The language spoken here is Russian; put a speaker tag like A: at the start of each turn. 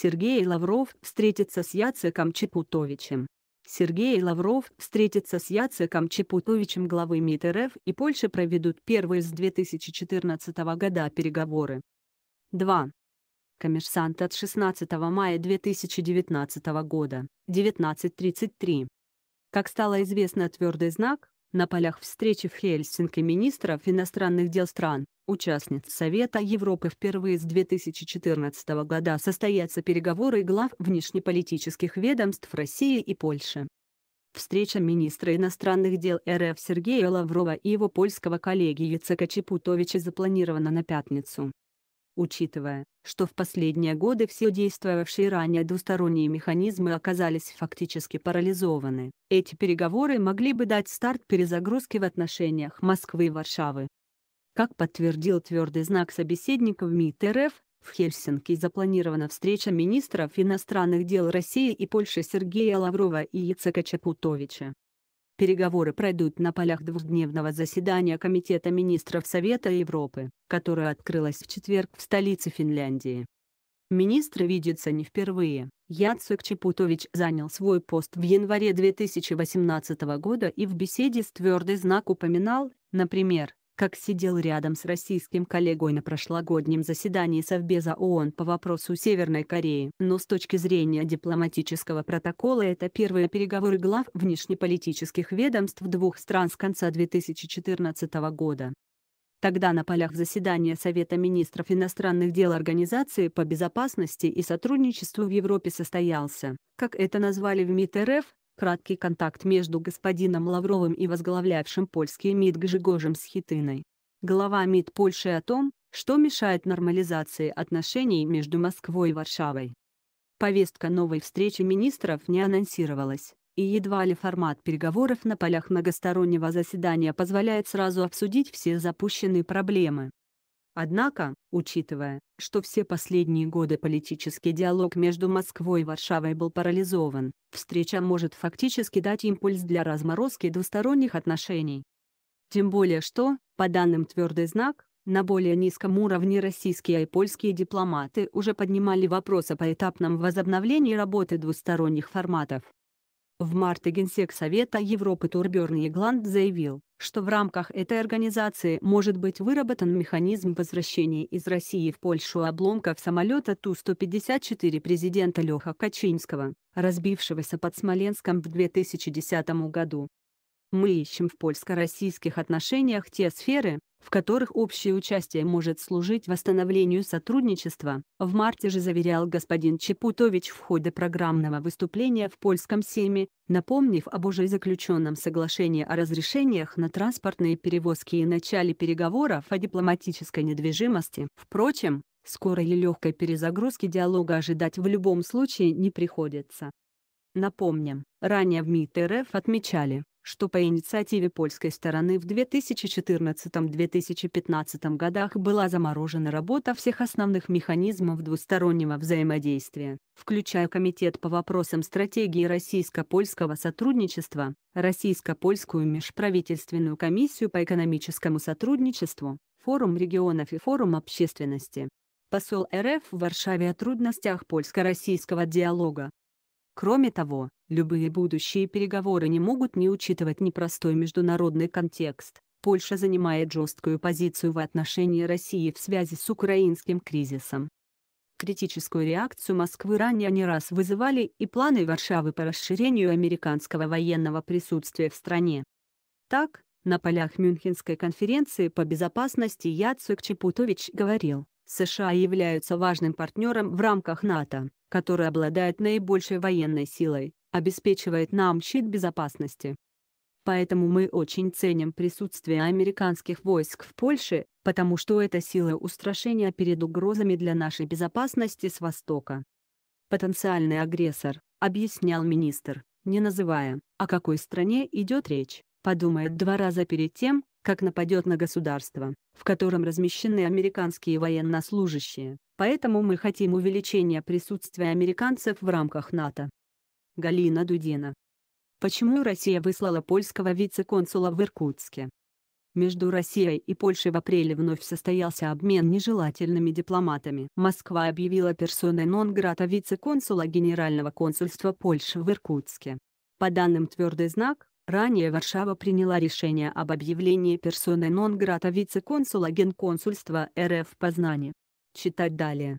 A: Сергей Лавров встретится с Яцеком Чепутовичем. Сергей Лавров встретится с Яцеком Чепутовичем главы МИД РФ и Польши проведут первые с 2014 года переговоры. 2. Коммерсант от 16 мая 2019 года, 19.33. Как стало известно, твердый знак, на полях встречи в Хельсинки министров иностранных дел стран, участниц Совета Европы впервые с 2014 года состоятся переговоры глав внешнеполитических ведомств России и Польши. Встреча министра иностранных дел РФ Сергея Лаврова и его польского коллеги Яцека Чепутовича запланирована на пятницу, учитывая, что в последние годы все действовавшие ранее двусторонние механизмы оказались фактически парализованы. Эти переговоры могли бы дать старт перезагрузке в отношениях Москвы и Варшавы. Как подтвердил твердый знак собеседников МИД РФ, в Хельсинки запланирована встреча министров иностранных дел России и Польши Сергея Лаврова и Яцека Чапутовича. Переговоры пройдут на полях двухдневного заседания Комитета министров Совета Европы, которое открылось в четверг в столице Финляндии. Министры видятся не впервые. Яцек Чепутович занял свой пост в январе 2018 года и в беседе с «Твердый знак» упоминал, например, как сидел рядом с российским коллегой на прошлогоднем заседании Совбеза ООН по вопросу Северной Кореи. Но с точки зрения дипломатического протокола это первые переговоры глав внешнеполитических ведомств двух стран с конца 2014 года. Тогда на полях заседания Совета министров иностранных дел Организации по безопасности и сотрудничеству в Европе состоялся, как это назвали в МИД РФ, Краткий контакт между господином Лавровым и возглавлявшим польский МИД Гжигожем Схитыной. Глава МИД Польши о том, что мешает нормализации отношений между Москвой и Варшавой. Повестка новой встречи министров не анонсировалась, и едва ли формат переговоров на полях многостороннего заседания позволяет сразу обсудить все запущенные проблемы. Однако, учитывая, что все последние годы политический диалог между Москвой и Варшавой был парализован, встреча может фактически дать импульс для разморозки двусторонних отношений. Тем более что, по данным «Твердый знак», на более низком уровне российские и польские дипломаты уже поднимали вопрос о поэтапном возобновлении работы двусторонних форматов. В марте Генсек Совета Европы Турберн Егланд заявил, что в рамках этой организации может быть выработан механизм возвращения из России в Польшу обломков самолета Ту-154 президента Леха Качинского, разбившегося под Смоленском в 2010 году. Мы ищем в польско-российских отношениях те сферы, в которых общее участие может служить восстановлению сотрудничества, в марте же заверял господин Чепутович в ходе программного выступления в польском Сейме, напомнив об уже заключенном соглашении о разрешениях на транспортные перевозки и начале переговоров о дипломатической недвижимости. Впрочем, скорой и легкой перезагрузки диалога ожидать в любом случае не приходится. Напомним, ранее в МИД РФ отмечали, что по инициативе польской стороны в 2014-2015 годах была заморожена работа всех основных механизмов двустороннего взаимодействия, включая Комитет по вопросам стратегии российско-польского сотрудничества, Российско-польскую межправительственную комиссию по экономическому сотрудничеству, Форум регионов и Форум общественности. Посол РФ в Варшаве о трудностях польско-российского диалога. Кроме того, Любые будущие переговоры не могут не учитывать непростой международный контекст. Польша занимает жесткую позицию в отношении России в связи с украинским кризисом. Критическую реакцию Москвы ранее не раз вызывали и планы Варшавы по расширению американского военного присутствия в стране. Так, на полях Мюнхенской конференции по безопасности Яцек Чепутович говорил, США являются важным партнером в рамках НАТО, который обладает наибольшей военной силой, обеспечивает нам щит безопасности. Поэтому мы очень ценим присутствие американских войск в Польше, потому что это сила устрашения перед угрозами для нашей безопасности с Востока. Потенциальный агрессор, объяснял министр, не называя, о какой стране идет речь, подумает два раза перед тем, как нападет на государство, в котором размещены американские военнослужащие, поэтому мы хотим увеличения присутствия американцев в рамках НАТО. Галина Дудина. Почему Россия выслала польского вице-консула в Иркутске? Между Россией и Польшей в апреле вновь состоялся обмен нежелательными дипломатами. Москва объявила персоной нон-грата вице-консула Генерального консульства Польши в Иркутске. По данным «Твердый знак», ранее Варшава приняла решение об объявлении персоной нон-грата вице-консула Генконсульства РФ в Познане. Читать далее.